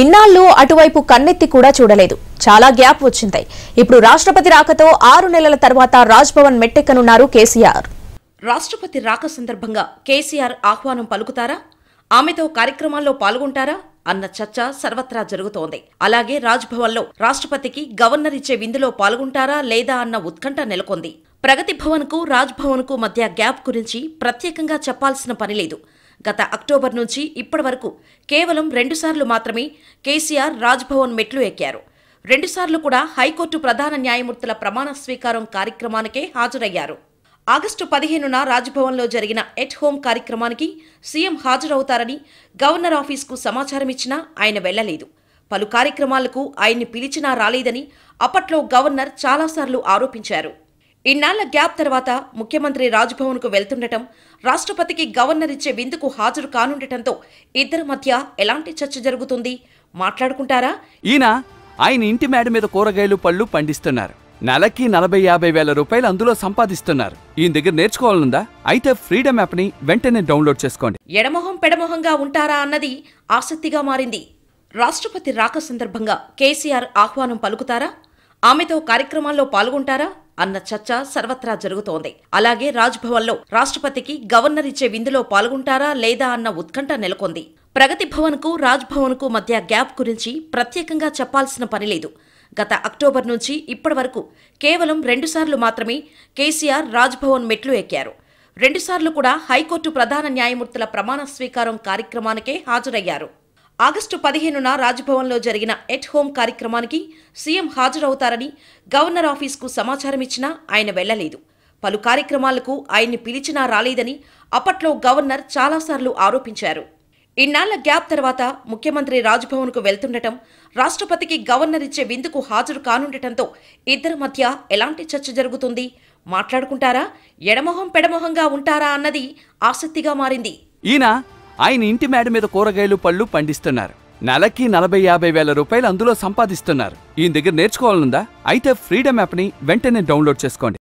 ఇన్నాళ్ళు అటువైపు కన్నెత్తి కూడా చూడలేదు చాలా గ్యాప్ వచ్చింది ఇప్పుడు రాష్ట్రపతి రాకతో ఆరు నెలల తర్వాత రాజ్భవన్ మెట్టెక్కనున్నారు కేసీఆర్ రాష్ట్రపతి రాక సందర్భంగా కేసీఆర్ ఆహ్వానం పలుకుతారా ఆమెతో కార్యక్రమాల్లో పాల్గొంటారా అన్న చర్చ సర్వత్రా జరుగుతోంది అలాగే రాజ్భవన్లో రాష్ట్రపతికి గవర్నర్ ఇచ్చే విందులో పాల్గొంటారా లేదా అన్న ఉత్కంఠ నెలకొంది ప్రగతి భవన్కు రాజ్భవన్కు మధ్య గ్యాప్ గురించి ప్రత్యేకంగా చెప్పాల్సిన పనిలేదు గత అక్టోబర్ నుంచి ఇప్పటి వరకు కేవలం రెండుసార్లు మాత్రమే కేసీఆర్ రాజ్భవన్ మెట్లు ఎక్కారు రెండుసార్లు కూడా హైకోర్టు ప్రధాన న్యాయమూర్తుల ప్రమాణ స్వీకారం కార్యక్రమానికే హాజరయ్యారు ఆగస్టు పదిహేనున రాజ్భవన్లో జరిగిన ఎట్ హోమ్ కార్యక్రమానికి సీఎం హాజరవుతారని గవర్నర్ ఆఫీస్కు సమాచారం ఇచ్చినా ఆయన వెళ్లలేదు పలు కార్యక్రమాలకు ఆయన్ని పిలిచినా రాలేదని అప్పట్లో గవర్నర్ చాలాసార్లు ఆరోపించారు ఇన్నాళ్ల గ్యాప్ తర్వాత ముఖ్యమంత్రి రాజ్భవన్కు వెళ్తుండటం రాష్ట్రపతికి గవర్నర్ ఇచ్చే విందుకు హాజరు కానుండటంతో ఇద్దరి మధ్య ఎలాంటి చర్చ జరుగుతుంది మాట్లాడుకుంటారా ఈయన ఆయన ఇంటి మేడ మీద కూరగాయలు పళ్ళు పండిస్తున్నారు నెలకి నలభై యాభై వేల రూపాయలు అందులో సంపాదిస్తున్నారు ఈయన దగ్గర నేర్చుకోవాలనుందా అయితే ఫ్రీడమ్ యాప్ని వెంటనే డౌన్లోడ్ చేసుకోండి ఎడమొహం పెడమొహంగా ఉంటారా అన్నది ఆసక్తిగా మారింది రాష్ట్రపతి రాక సందర్భంగా కేసీఆర్ ఆహ్వానం పలుకుతారా ఆమెతో కార్యక్రమాల్లో పాల్గొంటారా అన్న చర్చ సర్వత్రా జరుగుతోంది అలాగే రాజ్భవన్లో రాష్ట్రపతికి గవర్నర్ ఇచ్చే విందులో పాల్గొంటారా లేదా అన్న ఉత్కంఠ నెలకొంది ప్రగతి భవన్కు రాజ్భవన్కు మధ్య గ్యాప్ గురించి ప్రత్యేకంగా చెప్పాల్సిన పనిలేదు గత అక్టోబర్ నుంచి ఇప్పటి వరకు కేవలం రెండుసార్లు మాత్రమే కేసీఆర్ రాజ్భవన్ మెట్లు ఎక్కారు రెండుసార్లు కూడా హైకోర్టు ప్రధాన న్యాయమూర్తుల ప్రమాణ స్వీకారం కార్యక్రమానికే హాజరయ్యారు ఆగస్టు పదిహేనున రాజ్భవన్లో జరిగిన ఎట్ హోమ్ కార్యక్రమానికి సీఎం హాజరవుతారని గవర్నర్ ఆఫీస్కు సమాచారం ఇచ్చినా ఆయన వెళ్లలేదు పలు కార్యక్రమాలకు ఆయన్ని పిలిచినా రాలేదని అప్పట్లో గవర్నర్ చాలాసార్లు ఆరోపించారు ఇన్నాళ్ల గ్యాప్ తర్వాత ముఖ్యమంత్రి రాజ్భవన్కు వెళ్తుండటం రాష్ట్రపతికి గవర్నర్ ఇచ్చే విందుకు హాజరు కానుండటంతో ఇద్దరి మధ్య ఎలాంటి చర్చ జరుగుతుంది మాట్లాడుకుంటారా ఎడమొహం పెడమొహంగా ఉంటారా అన్నది ఆసక్తిగా మారింది ఈయన ఆయన ఇంటి మేడ మీద కూరగాయలు పళ్ళు పండిస్తున్నారు నెలకి నలభై యాభై వేల రూపాయలు అందులో సంపాదిస్తున్నారు ఈయన దగ్గర నేర్చుకోవాలనుందా అయితే ఫ్రీడమ్ యాప్ని వెంటనే డౌన్లోడ్ చేసుకోండి